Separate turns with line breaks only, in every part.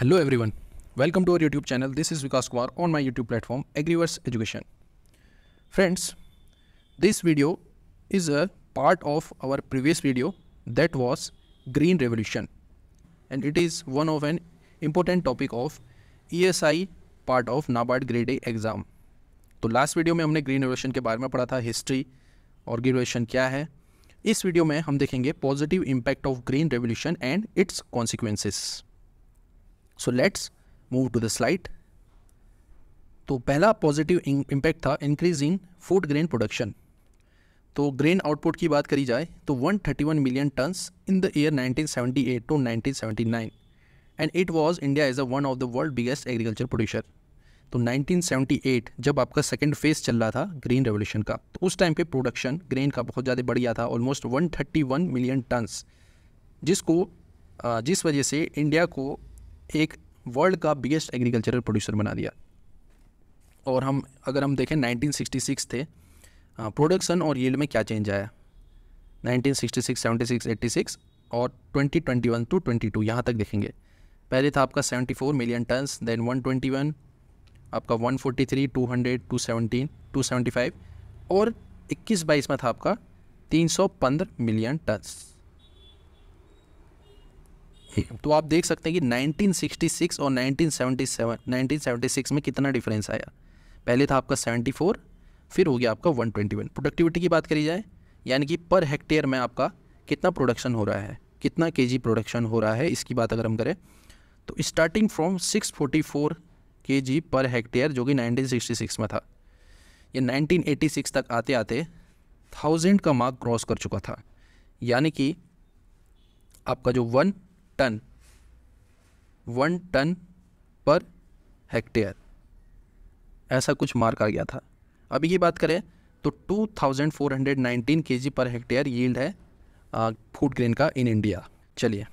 hello everyone welcome to our YouTube channel this is Vikas Kumar on my YouTube platform Agriverse education friends this video is a part of our previous video that was green revolution and it is one of an important topic of ESI part of NABARD grade A exam तो last video में हमने green revolution के बारे में पढ़ा था history और ग्रेवोल्यूशन क्या है इस वीडियो में हम देखेंगे positive impact of green revolution and its consequences so let's move to the slide तो पहला पॉजिटिव इम्पैक्ट था increase in food grain production तो ग्रेन आउटपुट की बात करी जाए तो 131 million tons in the year 1978 to 1979 and it was India is a one of the world biggest agriculture producer तो 1978 जब आपका सेकेंड फेज चल रहा था ग्रीन रेवोल्यूशन का तो उस टाइम पे प्रोडक्शन ग्रेन का बहुत ज़्यादा बढ़ गया था ऑलमोस्ट 131 मिलियन टन्स जिसको जिस वजह से इंडिया को एक वर्ल्ड का बिगेस्ट एग्रीकल्चरल प्रोड्यूसर बना दिया और हम अगर हम देखें 1966 थे प्रोडक्शन और यील्ड में क्या चेंज आया 1966, 76, 86 और 2021 टू 22 यहाँ तक देखेंगे पहले था आपका 74 मिलियन टन्स देन 121 आपका 143, 200, 217, 275 और 21 बाईस में था आपका 315 मिलियन टन्स तो आप देख सकते हैं कि 1966 और 1977 1976 में कितना डिफरेंस आया पहले था आपका 74 फिर हो गया आपका 121 प्रोडक्टिविटी की बात करी जाए यानी कि पर हेक्टेयर में आपका कितना प्रोडक्शन हो रहा है कितना के प्रोडक्शन हो रहा है इसकी बात अगर हम करें तो स्टार्टिंग फ्रॉम सिक्स के पर हेक्टेयर जो कि नाइनटीन में था ये 1986 तक आते आते थाउजेंड का मार्क क्रॉस कर चुका था यानी कि आपका जो one ton one ton per hectare ऐसा कुछ मार्क आ गया था अब ये बात करें तो 2419 केजी पर हेक्टेयर यील्ड है फूड ग्रेन का इन इंडिया चलिए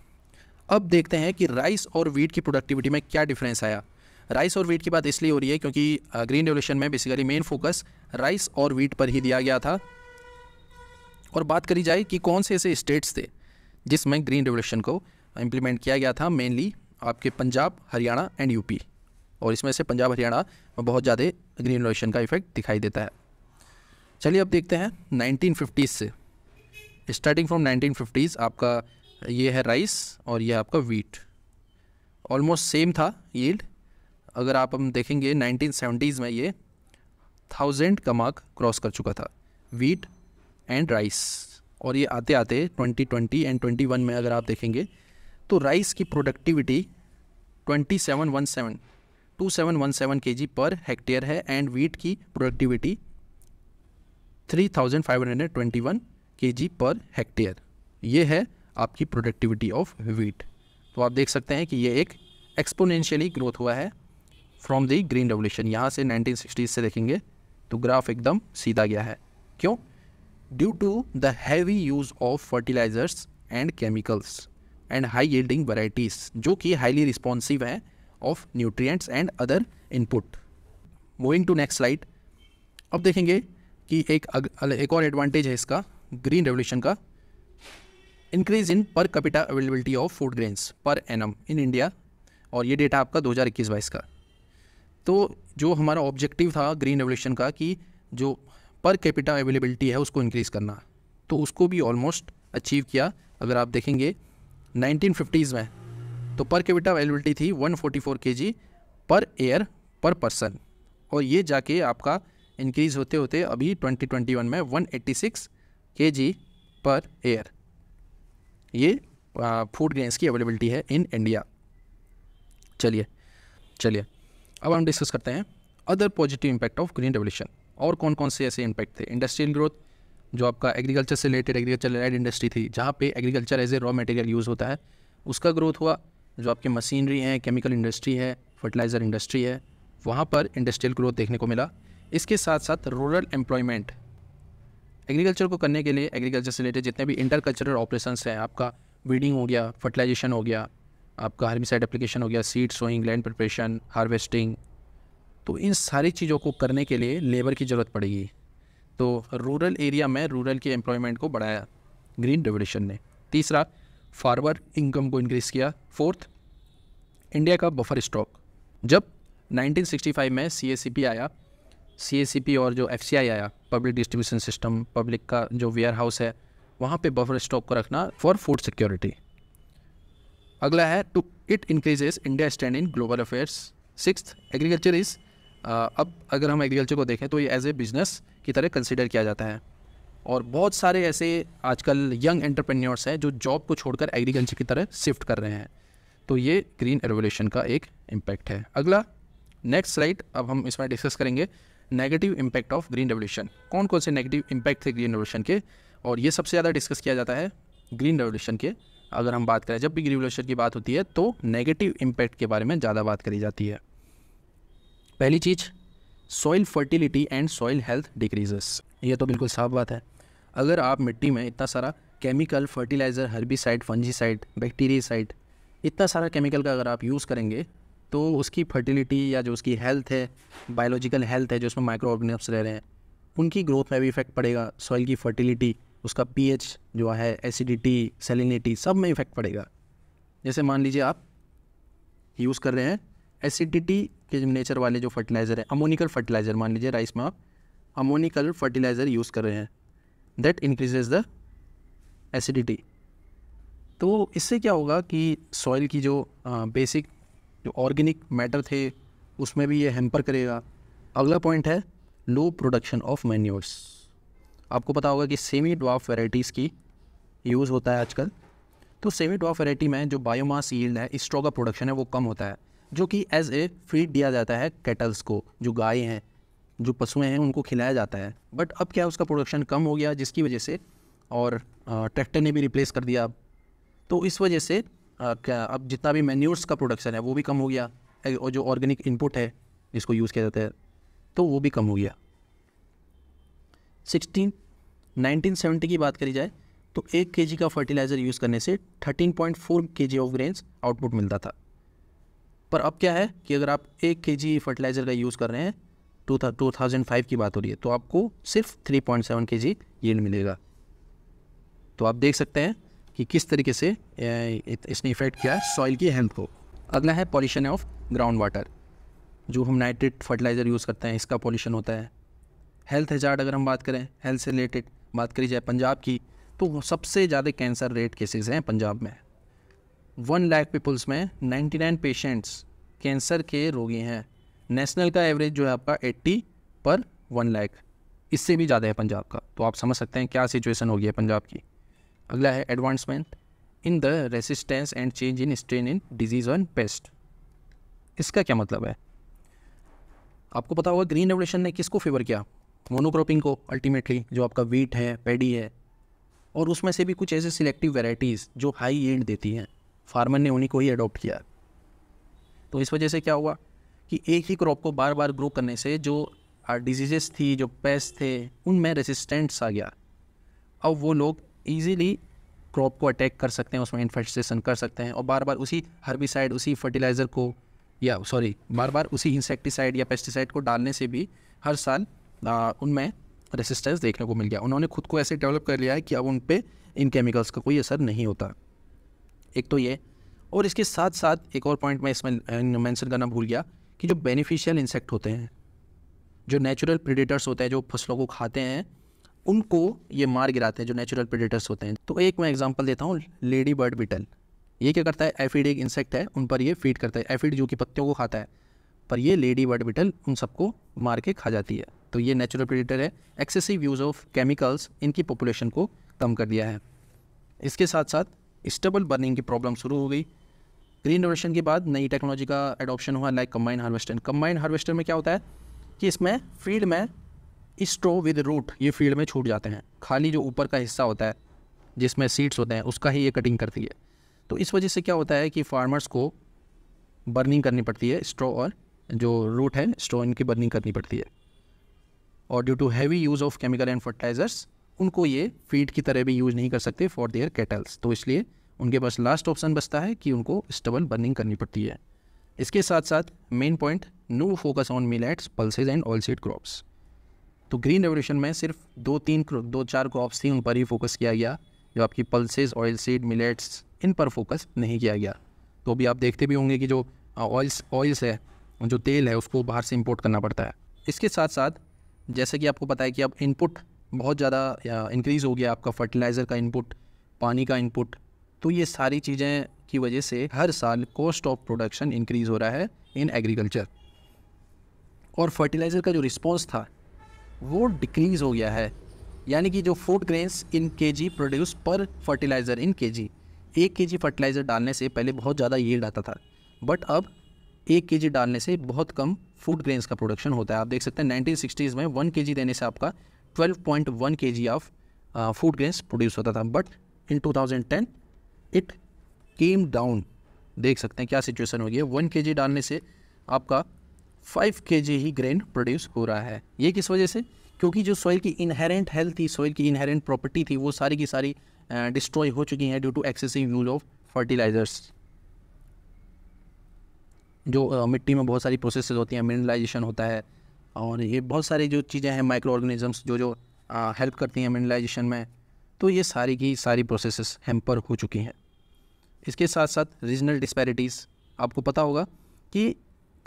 अब देखते हैं कि राइस और वीट की प्रोडक्टिविटी में क्या डिफरेंस आया राइस और वीट की बात इसलिए हो रही है क्योंकि ग्रीन रेवोल्यूशन में बेसिकली मेन फोकस राइस और वीट पर ही दिया गया था और बात करी जाए कि कौन से ऐसे स्टेट्स थे जिसमें ग्रीन रेवोल्यूशन को इम्प्लीमेंट किया गया था मेनली आपके पंजाब हरियाणा एंड यूपी और इसमें से पंजाब हरियाणा में बहुत ज़्यादा ग्रीन रोशन का इफेक्ट दिखाई देता है चलिए अब देखते हैं नाइनटीन से स्टार्टिंग फ्रॉम नाइनटीन आपका ये है राइस और ये आपका वीट ऑलमोस्ट सेम था यील्ड अगर आप हम देखेंगे 1970s में ये थाउजेंड का मार्क क्रॉस कर चुका था वीट एंड राइस और ये आते आते 2020 एंड 21 में अगर आप देखेंगे तो राइस की productivity twenty seven one seven two seven one seven K G per hectare है एंड वीट की productivity three thousand five hundred twenty one K G per hectare ये है आपकी प्रोडक्टिविटी ऑफ वीट तो आप देख सकते हैं कि ये एक एक्सपोनेंशियली ग्रोथ हुआ है फ्रॉम दी ग्रीन रेवोल्यूशन यहाँ से नाइनटीन से देखेंगे तो ग्राफ एकदम सीधा गया है क्यों due to the heavy use of fertilisers and chemicals and high yielding varieties जो कि हाईली रिस्पॉन्सिव हैं of nutrients and other input moving to next slide अब देखेंगे कि एक अग, एक और एडवांटेज है इसका ग्रीन रेवोल्यूशन का increase in per capita availability of food grains per annum in India और ये डेटा आपका 2021 बाईस का तो जो हमारा ऑब्जेक्टिव था ग्रीन रेवोल्यूशन का कि जो पर कैपिटा अवेलेबिलिटी है उसको इंक्रीज़ करना तो उसको भी ऑलमोस्ट अचीव किया अगर आप देखेंगे 1950s में तो पर कैपिटा अवेलेबिलिटी थी 144 फोर्टी पर एयर पर पर्सन और ये जाके आपका इंक्रीज़ होते होते अभी 2021 में 186 एट्टी पर एयर ये फूड ग्रेन्स की अवेलेबिलिटी है इन इंडिया चलिए चलिए अब हम डिस्कस करते हैं other positive impact of green revolution और कौन कौन से ऐसे इम्पैक्ट थे इंडस्ट्रियल ग्रोथ जो आपका एग्रीकल्चर से रिलेटेड एग्रीकल्चर रिलेटेड इंडस्ट्री थी जहाँ पे agriculture as a raw material use होता है उसका ग्रोथ हुआ जो आपके मशीनरी है केमिकल इंडस्ट्री है फर्टिलाइज़र इंडस्ट्री है वहाँ पर इंडस्ट्रियल ग्रोथ देखने को मिला इसके साथ साथ रूरल एम्प्लॉयमेंट एग्रीकल्चर को करने के लिए एग्रीकल्चर से रिलेटेड जितने भी इंटरकल्चरल ऑपरेशंस हैं आपका वीडिंग हो गया फर्टिलाइजेशन हो गया आपका हर्मिसाइड एप्लीकेशन हो गया seed sowing land preparation harvesting तो इन सारी चीज़ों को करने के लिए लेबर की ज़रूरत पड़ेगी तो रूरल एरिया में रूरल के एम्प्लॉयमेंट को बढ़ाया ग्रीन रेवोल्यूशन ने तीसरा फार्मर इनकम को इंक्रीज़ किया फोर्थ इंडिया का बफर स्टॉक जब 1965 में सी आया सी और जो एफ आया पब्लिक डिस्ट्रीब्यूशन सिस्टम पब्लिक का जो वेयर हाउस है वहाँ पे बफर स्टॉक को रखना फॉर फूड सिक्योरिटी अगला है two it increases India stand in global affairs six agriculture is अब अगर हम एग्रीकल्चर को देखें तो ये एज ए बिज़नेस की तरह कंसिडर किया जाता है और बहुत सारे ऐसे आजकल यंग एंटरप्रेन्योर्स हैं जो जॉब को छोड़कर एग्रीकल्चर की तरह शिफ्ट कर रहे हैं तो ये ग्रीन रेवोल्यूशन का एक इम्पैक्ट है अगला नेक्स्ट स्लाइड अब हम इसमें डिस्कस करेंगे negative impact of green revolution कौन कौन से नेगेटिव इम्पैक्ट थे ग्रीन रेवोल्यूशन के और ये सबसे ज़्यादा डिस्कस किया जाता है ग्रीन रेवोल्यूशन के अगर हम बात करें जब भी ग्रीन रेवोल्यूशन की बात होती है तो नेगेटिव इम्पैक्ट के बारे में ज़्यादा बात करी जाती है पहली चीज़ soil fertility and soil health decreases ये तो बिल्कुल साफ बात है अगर आप मिट्टी में इतना सारा chemical fertiliser herbicide fungicide bactericide इतना सारा केमिकल का अगर आप यूज़ करेंगे तो उसकी फर्टिलिटी या जो उसकी हेल्थ है बायोलॉजिकल हेल्थ है जो उसमें माइक्रो ऑर्गेनिम्स रह रहे हैं उनकी ग्रोथ में भी इफेक्ट पड़ेगा सॉइल की फर्टिलिटी उसका पीएच जो है एसिडिटी सेलिनिटी सब में इफेक्ट पड़ेगा जैसे मान लीजिए आप यूज़ कर रहे हैं एसिडिटी के नेचर वाले जो फर्टिलाइज़र है अमोनिकल फर्टिलाइज़र मान लीजिए राइस में आप अमोनिकल फर्टिलाइज़र यूज़ कर रहे हैं दैट इंक्रीजेज द एसिडिटी तो इससे क्या होगा कि सॉइल की जो आ, बेसिक जो ऑर्गेनिक मैटर थे उसमें भी ये हेम्पर करेगा अगला पॉइंट है लो प्रोडक्शन ऑफ मैन्यूर्स आपको पता होगा कि सेमी ड्वाफ वेराइटीज़ की यूज़ होता है आजकल तो सेमी ड्वाफ वेराइटी में जो बायोमास यील्ड है स्ट्रॉ का प्रोडक्शन है वो कम होता है जो कि एज ए फीड दिया जाता है कैटल्स को जो गाय हैं जो पशुएं हैं उनको खिलाया जाता है बट अब क्या उसका प्रोडक्शन कम हो गया जिसकी वजह से और ट्रैक्टर ने भी रिप्लेस कर दिया अब तो इस वजह से क्या अब जितना भी मैन्यूर्स का प्रोडक्शन है वो भी कम हो गया और जो ऑर्गेनिक इनपुट है जिसको यूज़ किया जाता है तो वो भी कम हो गया सिक्सटीन नाइनटीन सेवेंटी की बात करी जाए तो एक के का फर्टिलाइज़र यूज़ करने से थर्टीन पॉइंट फोर के जी ऑफ ग्रेन्स आउटपुट मिलता था पर अब क्या है कि अगर आप एक के जी फर्टिलाइज़र का यूज़ कर रहे हैं टू था टू थाउजेंड फाइव की बात हो रही है तो आपको सिर्फ थ्री पॉइंट सेवन के जी यील्ड मिलेगा तो आप देख सकते हैं कि किस तरीके से इसने इफेक्ट किया है सॉइल की हेल्थ को अगला है पॉल्यूशन ऑफ ग्राउंड वाटर जो हम नाइट्रेट फर्टिलाइज़र यूज़ करते हैं इसका पॉल्यूशन होता है हेल्थ हेजार्ड अगर हम बात करें हेल्थ से रिलेटेड बात करी जाए पंजाब की तो सबसे ज़्यादा कैंसर रेट केसेस हैं पंजाब में वन लाख पीपल्स में नाइन्टी नाइन पेशेंट्स कैंसर के रोगी हैं नेशनल का एवरेज जो है आपका एट्टी पर वन लाख इससे भी ज़्यादा है पंजाब का तो आप समझ सकते हैं क्या सिचुएशन होगी है पंजाब की अगला है advancement in the resistance and change in strain in disease and pest इसका क्या मतलब है आपको पता होगा ग्रीन रेवोल्यूशन ने किसको फेवर किया मोनोक्रॉपिंग को अल्टीमेटली जो आपका वीट है पेडी है और उसमें से भी कुछ ऐसे सिलेक्टिव वेराइटीज़ जो हाई एंड देती हैं फार्मर ने उन्हीं को ही अडोप्ट किया तो इस वजह से क्या हुआ कि एक ही क्रॉप को बार बार ग्रो करने से जो डिजीजेस थी जो पेस्ट थे उनमें रेसिस्टेंस आ गया अब वो लोग ईजीली क्रॉप को अटैक कर सकते हैं उसमें इन्फेस्टेशन कर सकते हैं और बार बार उसी हर्बिसाइड उसी फर्टिलाइज़र को या सॉरी बार बार उसी इंसेक्टिसाइड या पेस्टिसाइड को डालने से भी हर साल उनमें रेसिस्टेंस देखने को मिल गया उन्होंने खुद को ऐसे डेवलप कर लिया है कि अब उन पर इन केमिकल्स का कोई असर नहीं होता एक तो ये और इसके साथ साथ एक और पॉइंट मैं इसमें मैंसन करना भूल गया कि जो बेनिफिशियल इंसेक्ट होते हैं जो नेचुरल प्रिडेटर्स होते हैं जो फसलों को खाते हैं उनको ये मार गिराते हैं जो नेचुरल प्रिडेटर्स होते हैं तो एक मैं एग्जांपल देता हूँ लेडी बर्ड बिटल ये क्या करता है एफिड एक इंसेक्ट है उन पर ये फीड करता है एफिड जो कि पत्तियों को खाता है पर ये लेडी बर्ड बिटल उन सबको मार के खा जाती है तो ये नेचुरल प्रिडेटर है एक्सेसिव यूज़ ऑफ केमिकल्स इनकी पॉपुलेशन को कम कर दिया है इसके साथ साथ स्टबल बर्निंग की प्रॉब्लम शुरू हो गई ग्रीन रेवोल्यूशन के बाद नई टेक्नोलॉजी का एडॉप्शन हुआ like combine harvester combine harvester में क्या होता है कि इसमें फील्ड में स्ट्रो विद रूट ये फील्ड में छूट जाते हैं खाली जो ऊपर का हिस्सा होता है जिसमें सीड्स होते हैं उसका ही ये कटिंग करती है तो इस वजह से क्या होता है कि फार्मर्स को बर्निंग करनी पड़ती है स्ट्रो और जो रूट है स्ट्रो इनकी बर्निंग करनी पड़ती है और due to heavy use of chemical and fertilisers उनको ये फीड की तरह भी यूज़ नहीं कर सकते फॉर देयर कैटल्स तो इसलिए उनके पास लास्ट ऑप्शन बचता है कि उनको स्टबल बर्निंग करनी पड़ती है इसके साथ साथ main point no focus on millets pulses and oil seed crops तो ग्रीन रेवोल्यूशन में सिर्फ दो तीन दो चार क्रॉप्स थी उन पर ही फोकस किया गया जो आपकी पल्सेज ऑयल सीड मिलेट्स इन पर फोकस नहीं किया गया तो अभी आप देखते भी होंगे कि जो ऑयल्स ऑयल्स है जो तेल है उसको बाहर से इम्पोर्ट करना पड़ता है इसके साथ साथ जैसे कि आपको पता है कि अब इनपुट बहुत ज़्यादा इंक्रीज़ हो गया आपका फर्टिलाइज़र का इनपुट पानी का इनपुट तो ये सारी चीज़ें की वजह से हर साल कॉस्ट ऑफ प्रोडक्शन इंक्रीज़ हो रहा है इन एग्रीकल्चर और फर्टिलाइज़र का जो रिस्पॉन्स था वो डिक्रीज़ हो गया है यानी कि जो फूड ग्रेन्स इन के जी प्रोड्यूस पर फर्टिलाइज़र इन के जी एक के जी फर्टिलाइज़र डालने से पहले बहुत ज़्यादा ये आता था बट अब एक के जी डालने से बहुत कम फूड ग्रेन्स का प्रोडक्शन होता है आप देख सकते हैं नाइनटीन सिक्सटीज़ में वन के जी देने से आपका twelve point one K G of food grains produce होता था but in two thousand ten it came down देख सकते हैं क्या सिचुएशन हो गई है वन के जी डालने से आपका फाइव के जी ही ग्रेन प्रोड्यूस हो रहा है ये किस वजह से क्योंकि जो सॉइल की इनहेरेंट हेल्थ थी सॉइल की इनहेरेंट प्रॉपर्टी थी वो सारी की सारी डिस्ट्रॉय uh, हो चुकी हैं due to excessive use of fertilisers जो uh, मिट्टी में बहुत सारी प्रोसेस होती हैं मिनरलाइजेशन होता है और ये बहुत सारी जो चीज़ें हैं माइक्रो ऑर्गेनिजम्स जो जो हेल्प करती हैं मिनरलाइजेशन में तो ये सारी की सारी प्रोसेस हेम्पर हो चुकी हैं इसके साथ साथ रीजनल डिस्पैरिटीज़ आपको पता होगा कि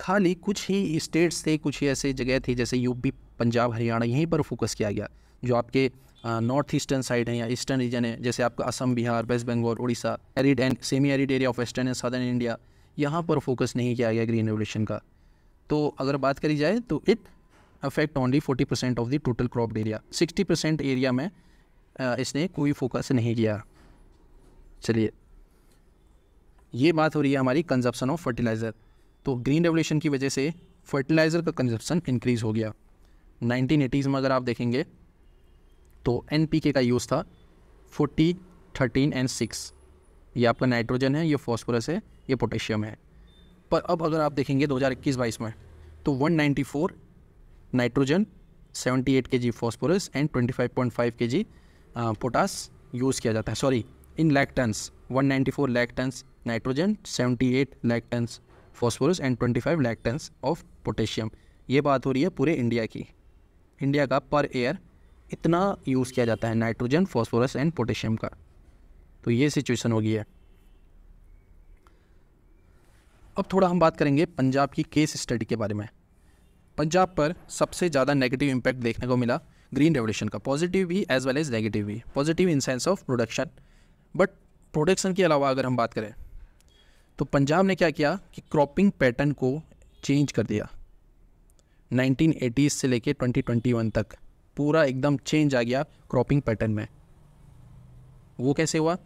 खाली कुछ ही स्टेट्स थे कुछ ही ऐसे जगह थी जैसे यूपी पंजाब हरियाणा यहीं पर फोकस किया गया जो आपके नॉर्थ ईस्टर्न साइड है या ईस्टर्न रीजन है जैसे आपका Assam Bihar West Bengal Orissa arid and semi arid area of western and southern India यहाँ पर फोकस नहीं किया गया ग्रीन रेवोल्यूशन का तो अगर बात करी जाए तो it affect only forty percent of the total crop area sixty percent area में इसने कोई फोकस नहीं किया चलिए ये बात हो रही है हमारी कंजप्शन ऑफ फर्टिलाइज़र तो ग्रीन रेवोल्यूशन की वजह से फर्टिलाइज़र का कंजप्शन इंक्रीज़ हो गया नाइनटीन एटीज में अगर आप देखेंगे तो एन का यूज़ था फोर्टी थर्टीन एंड सिक्स ये आपका नाइट्रोजन है ये फॉस्फोरस है ये पोटेशियम है पर अब अगर आप देखेंगे 2021-22 में तो 194 नाइट्रोजन 78 के जी फॉस्फोरस एंड 25.5 के जी पोटास यूज़ किया जाता है sorry in lakh tons 194 lakh tons nitrogen 78 lakh tons phosphorus and 25 lakh tons of potassium ये बात हो रही है पूरे इंडिया की इंडिया का पर एयर इतना यूज़ किया जाता है नाइट्रोजन फॉस्फोरस एंड पोटेशियम का तो ये सिचुएशन होगी है अब थोड़ा हम बात करेंगे पंजाब की केस स्टडी के बारे में पंजाब पर सबसे ज़्यादा नेगेटिव इम्पैक्ट देखने को मिला ग्रीन रेवोल्यूशन का पॉजिटिव भी एज वेल एज नेगेटिव भी positive in sense of production but production के अलावा अगर हम बात करें तो पंजाब ने क्या किया कि क्रॉपिंग पैटर्न को चेंज कर दिया 1980s से लेके 2021 तक पूरा एकदम चेंज आ गया क्रॉपिंग पैटर्न में वो कैसे हुआ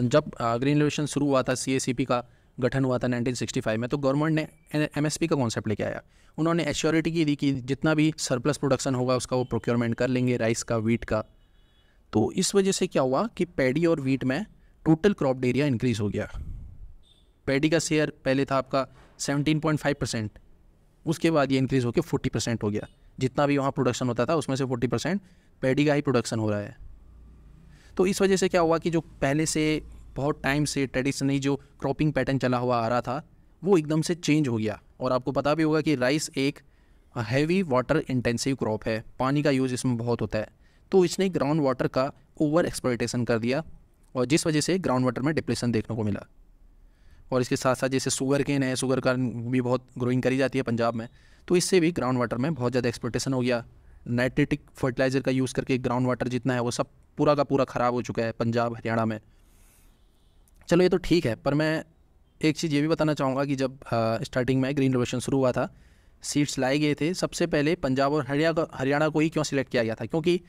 जब ग्रीन रेवोल्यूशन शुरू हुआ था सी का गठन हुआ था 1965 में तो गवर्नमेंट ने एमएसपी का कॉन्सेप्ट लेके आया उन्होंने एश्योरिटी की दी कि जितना भी सरप्लस प्रोडक्शन होगा उसका वो प्रोक्योरमेंट कर लेंगे राइस का वीट का तो इस वजह से क्या हुआ कि पैडी और वीट में टोटल क्रॉप एरिया इंक्रीज़ हो गया पैडी का शेयर पहले था आपका 17.5 परसेंट उसके बाद ये इंक्रीज़ होकर फोर्टी परसेंट हो गया जितना भी वहाँ प्रोडक्शन होता था उसमें से फोर्टी परसेंट पैडी का ही प्रोडक्शन हो रहा है तो इस वजह से क्या हुआ कि जो पहले से बहुत टाइम से ट्रेडिशनली जो क्रॉपिंग पैटर्न चला हुआ आ रहा था वो एकदम से चेंज हो गया और आपको पता भी होगा कि राइस एक हैवी वाटर इंटेंसिव क्रॉप है पानी का यूज़ इसमें बहुत होता है तो इसने ग्राउंड वाटर का ओवर एक्सप्लोटेशन कर दिया और जिस वजह से ग्राउंड वाटर में डिप्रेशन देखने को मिला और इसके साथ साथ जैसे शुगर केन है शुगर का भी बहुत ग्रोइंग करी जाती है पंजाब में तो इससे भी ग्राउंड वाटर में बहुत ज़्यादा एक्सपोर्टेशन हो गया नाइट्रेटिक फर्टिलाइज़र का यूज़ करके ग्राउंड वाटर जितना है वो सब पूरा का पूरा ख़राब हो चुका है पंजाब हरियाणा में चलो ये तो ठीक है पर मैं एक चीज़ ये भी बताना चाहूँगा कि जब स्टार्टिंग में ग्रीन रिवोल्यूशन शुरू हुआ था सीट्स लाए गए थे सबसे पहले पंजाब और हरियाणा हरियाणा को ही क्यों सिलेक्ट किया गया था क्योंकि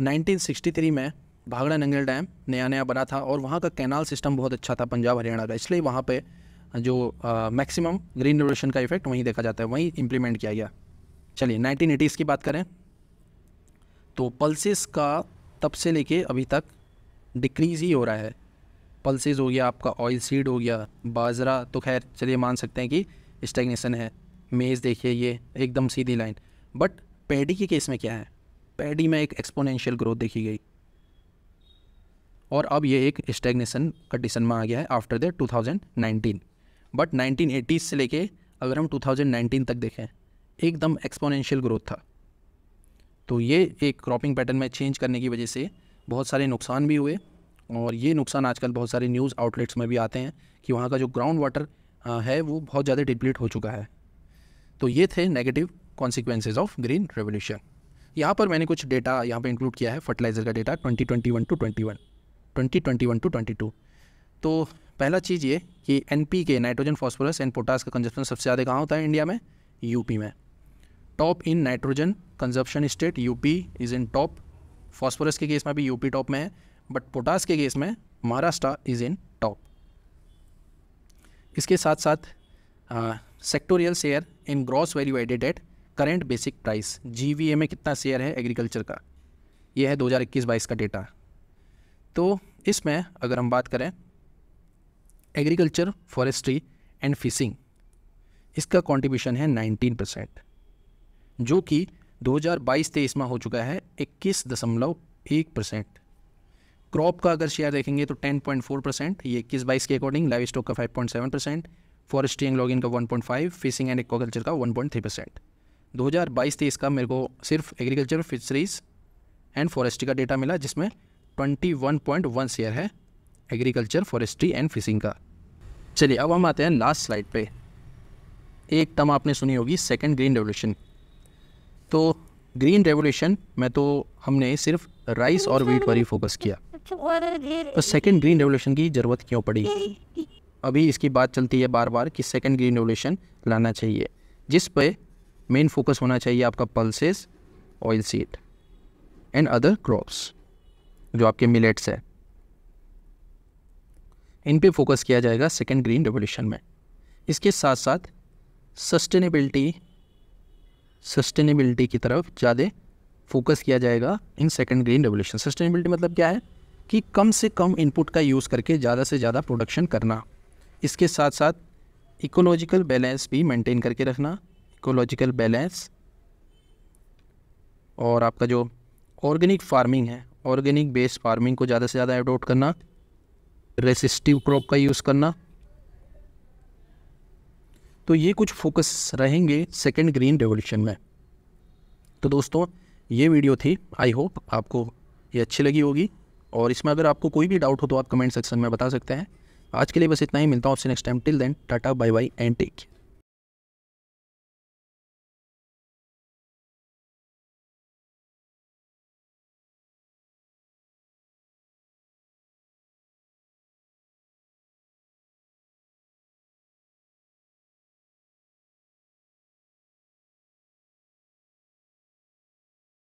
1963 में भागड़ा नंगल डैम नया नया बना था और वहाँ का कैनाल सिस्टम बहुत अच्छा था पंजाब हरियाणा का इसलिए वहाँ पर जो मैक्सिमम ग्रीन रिवोल्यूशन का इफेक्ट वहीं देखा जाता है वहीं इम्प्लीमेंट किया गया चलिए एटीज़ की बात करें तो पल्सेस का तब से लेके अभी तक डिक्रीज ही हो रहा है पल्सेज हो गया आपका ऑयल सीड हो गया बाजरा तो खैर चलिए मान सकते हैं कि स्टेगनेशन है मेज़ देखिए ये एकदम सीधी लाइन बट पैडी के केस में क्या है पैडी में एक एक्सपोनेंशियल ग्रोथ देखी गई और अब ये एक स्टेगनेशन कंडीशन में आ गया है आफ्टर द 2019 बट 1980 से लेके अगर हम 2019 तक देखें एकदम एक्सपोनेंशियल ग्रोथ था तो ये एक क्रॉपिंग पैटर्न में चेंज करने की वजह से बहुत सारे नुकसान भी हुए और ये नुकसान आजकल बहुत सारे न्यूज़ आउटलेट्स में भी आते हैं कि वहाँ का जो ग्राउंड वाटर है वो बहुत ज़्यादा डिप्लीट हो चुका है तो ये थे negative consequences of green revolution यहाँ पर मैंने कुछ डेटा यहाँ पर इंक्लूड किया है फर्टिलाइज़र का data one two twenty one two two तो पहला चीज़ ये कि एन के नाइट्रोजन फॉस्फोरस एंड पोटास का कंजप्शन सबसे ज़्यादा कहाँ होता है इंडिया में यूपी में top in nitrogen consumption state UP is in top phosphorus के केस में भी यूपी टॉप में है बट पोटास के केस में महाराष्ट्र इज़ इन टॉप इसके साथ साथ sectoral share in gross value added at current basic price जी में कितना शेयर है एग्रीकल्चर का यह है दो हज़ार का डेटा तो इसमें अगर हम बात करें एग्रीकल्चर फॉरेस्ट्री एंड फिशिंग इसका कंट्रीब्यूशन है 19 परसेंट जो कि 2022 हज़ार में हो चुका है इक्कीस दशमलव एक परसेंट क्रॉप का अगर शेयर देखेंगे तो 10.4 परसेंट ये इक्कीस बाईस के अकॉर्डिंग लाइव स्टॉक का 5.7 परसेंट फॉरेस्ट्री एंड लॉगिन का 1.5 फिशिंग एंड एक्वाकल्चर का 1.3 परसेंट दो हज़ार बाईस तेईस का मेरे को सिर्फ एग्रीकल्चर फिशरीज एंड फॉरेस्ट्री का डेटा मिला जिसमें twenty one point one share है एग्रीकल्चर फॉरेस्ट्री एंड फिशिंग का चलिए अब हम आते हैं लास्ट स्लाइड पे एक टर्म आपने सुनी होगी सेकंड ग्रीन रेवोल्यूशन तो ग्रीन रेवोल्यूशन में तो हमने सिर्फ राइस और वीट पर ही फोकस किया तो सेकेंड ग्रीन रेवोल्यूशन की ज़रूरत क्यों पड़ी अभी इसकी बात चलती है बार बार कि सेकेंड ग्रीन रेवोल्यूशन लाना चाहिए जिस पे मेन फोकस होना चाहिए आपका pulses oil seed and other crops जो आपके मिलेट्स है इन पे फोकस किया जाएगा सेकेंड ग्रीन रेवोल्यूशन में इसके साथ साथ सस्टेनेबिलिटी सस्टेनेबिलिटी की तरफ ज़्यादा फोकस किया जाएगा in second green revolution sustainability मतलब क्या है कि कम से कम इनपुट का यूज़ करके ज़्यादा से ज़्यादा प्रोडक्शन करना इसके साथ साथ इकोलॉजिकल बैलेंस भी मेंटेन करके रखना इकोलॉजिकल बैलेंस और आपका जो ऑर्गेनिक फार्मिंग है ऑर्गेनिक बेस्ड फार्मिंग को ज़्यादा से ज़्यादा एडोप्ट करना रेसिस्टिव क्रॉप का यूज़ करना तो ये कुछ फोकस रहेंगे सेकेंड ग्रीन रेवोल्यूशन में तो दोस्तों ये वीडियो थी आई होप आपको ये अच्छी लगी होगी और इसमें अगर आपको कोई भी डाउट हो तो आप कमेंट सेक्शन में बता सकते हैं आज के लिए बस इतना ही मिलता हूँ आपसे next time till then tata bye bye and take